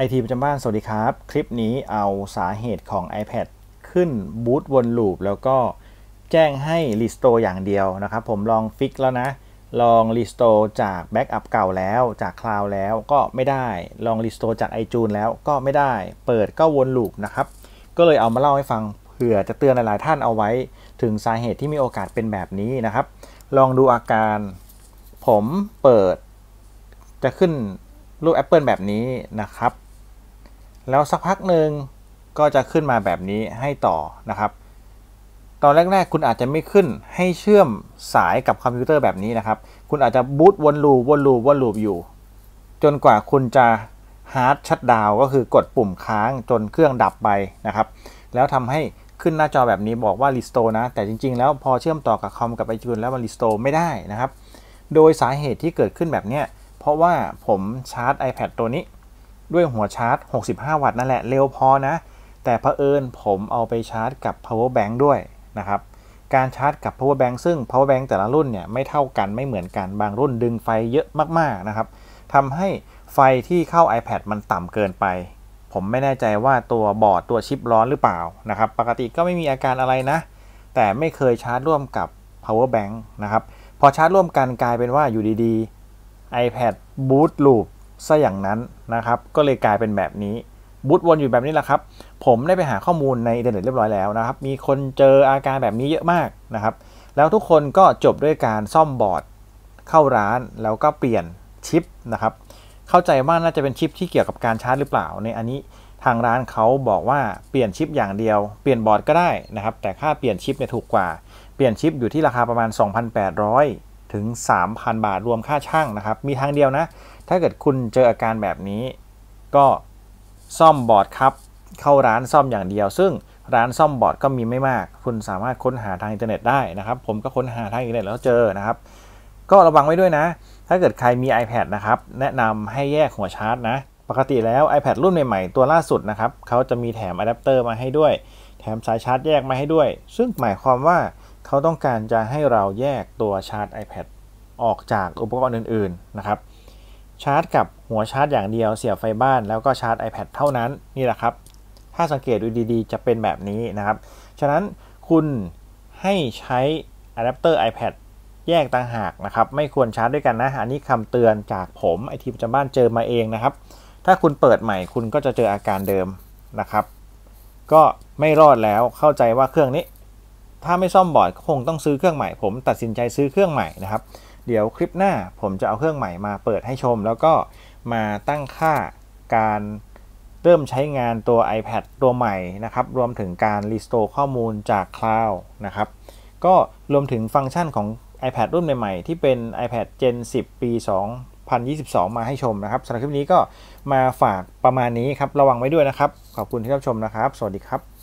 ไอทีประจำบ้านสวัสดีครับคลิปนี้เอาสาเหตุของ iPad ขึ้นบูตวนลูปแล้วก็แจ้งให้รีสโตร์อย่างเดียวนะครับ ผมลองฟิกแล้วนะ ลองรีสโตร์จากแบ็กอัพเก่าแล้วจากคลาวแล้วก็ไม่ได้ ลองรีสโตร์จาก iTunes แล้วก็ไม่ได้เปิดก็วนลูปนะครับ ก็เลยเอามาเล่าให้ฟังเผื่อจะเตือนหลายๆท่านเอาไว้ ถึงสาเหตุที่มีโอกาสเป็นแบบนี้นะครับ ลองดูอาการผมเปิดจะขึ้นรูป Apple แบบนี้นะครับแล้วสักพักหนึ่งก็จะขึ้นมาแบบนี้ให้ต่อนะครับตอนแรกๆคุณอาจจะไม่ขึ้นให้เชื่อมสายกับคอมพิวเตอร์แบบนี้นะครับ คุณอาจจะบูตวนลูวนลูวนลูอยู่ จนกว่าคุณจะฮาร์ดชัดดาวก็คือกดปุ่มค้างจนเครื่องดับไปนะครับ แล้วทำให้ขึ้นหน้าจอแบบนี้บอกว่ารีสโตนะ แต่จริงๆแล้วพอเชื่อมต่อกับคอมกับไอจูนแล้วมันรีสโตไม่ได้นะครับ โดยสาเหตุที่เกิดขึ้นแบบนี้เพราะว่าผมชาร์จ iPad ตัวนี้ด้วยหัวชาร์จ 65 วัตต์นั่นแหละ เร็วพอนะ แต่เผอิญผมเอาไปชาร์จกับ power bank ด้วยนะครับ การชาร์จกับ power bank ซึ่ง power bank แต่ละรุ่นเนี่ยไม่เท่ากันไม่เหมือนกันบางรุ่นดึงไฟเยอะมากๆนะครับ ทำให้ไฟที่เข้า iPad มันต่ำเกินไป ผมไม่แน่ใจว่าตัวบอร์ดตัวชิปร้อนหรือเปล่านะครับ ปกติก็ไม่มีอาการอะไรนะ แต่ไม่เคยชาร์จร่วมกับ power bank นะครับ พอชาร์จร่วมกันกลายเป็นว่าอยู่ดีๆ iPad boot loop ซะอย่างนั้นนะครับ ก็เลยกลายเป็นแบบนี้บูตวนอยู่แบบนี้แหละครับ ผมได้ไปหาข้อมูลในอินเทอร์เน็ตเรียบร้อยแล้วนะครับ มีคนเจออาการแบบนี้เยอะมากนะครับ แล้วทุกคนก็จบด้วยการซ่อมบอร์ด เข้าร้าน แล้วก็เปลี่ยนชิปนะครับ เข้าใจว่าน่าจะเป็นชิปที่เกี่ยวกับการชาร์จหรือเปล่า ในอันนี้ทางร้านเขาบอกว่าเปลี่ยนชิปอย่างเดียว เปลี่ยนบอร์ดก็ได้นะครับ แต่ค่าเปลี่ยนชิปเนี่ยถูกกว่า เปลี่ยนชิปอยู่ที่ราคาประมาณ2,800ถึง3,000 บาทรวมค่าช่างนะครับ มีทางเดียวนะถ้าเกิดคุณเจออาการแบบนี้ก็ซ่อมบอร์ดครับ เข้าร้านซ่อมอย่างเดียว ซึ่งร้านซ่อมบอร์ดก็มีไม่มาก คุณสามารถค้นหาทางอินเทอร์เน็ตได้นะครับ ผมก็ค้นหาทางอินเทอร์เน็ตแล้วเจอนะครับ ก็ระวังไว้ด้วยนะ ถ้าเกิดใครมี iPad นะครับ แนะนำให้แยกหัวชาร์จนะ ปกติแล้ว iPad รุ่นใหม่ๆตัวล่าสุดนะครับเขาจะมีแถมอะแดปเตอร์มาให้ด้วย แถมสายชาร์จแยกมาให้ด้วย ซึ่งหมายความว่าเขาต้องการจะให้เราแยกตัวชาร์จ iPad ออกจากอุปกรณ์อื่น ๆ นะครับชาร์จกับหัวชาร์จอย่างเดียว เสียบไฟบ้านแล้วก็ชาร์จ iPad เท่านั้นนี่แหละครับ ถ้าสังเกตดูดีๆ จะเป็นแบบนี้นะครับ ฉะนั้นคุณให้ใช้อะแดปเตอร์ iPad แยกต่างหากนะครับ ไม่ควรชาร์จด้วยกันนะ อันนี้คำเตือนจากผม ไอทีประจำบ้านเจอมาเองนะครับ ถ้าคุณเปิดใหม่คุณก็จะเจออาการเดิมนะครับ ก็ไม่รอดแล้วเข้าใจว่าเครื่องนี้ ถ้าไม่ซ่อมบอร์ดคงต้องซื้อเครื่องใหม่ผมตัดสินใจซื้อเครื่องใหม่นะครับเดี๋ยวคลิปหน้าผมจะเอาเครื่องใหม่มาเปิดให้ชม แล้วก็มาตั้งค่าการเริ่มใช้งานตัว iPad ตัวใหม่นะครับรวมถึงการรีสโตร์ข้อมูลจากคลาวด์นะครับก็รวมถึงฟังก์ชันของ iPad รุ่นใหม่ๆที่เป็น iPad Gen 10 ปี 2022 มาให้ชมนะครับสำหรับคลิปนี้ก็มาฝากประมาณนี้ครับระวังไว้ด้วยนะครับ ขอบคุณที่รับชมนะครับ สวัสดีครับ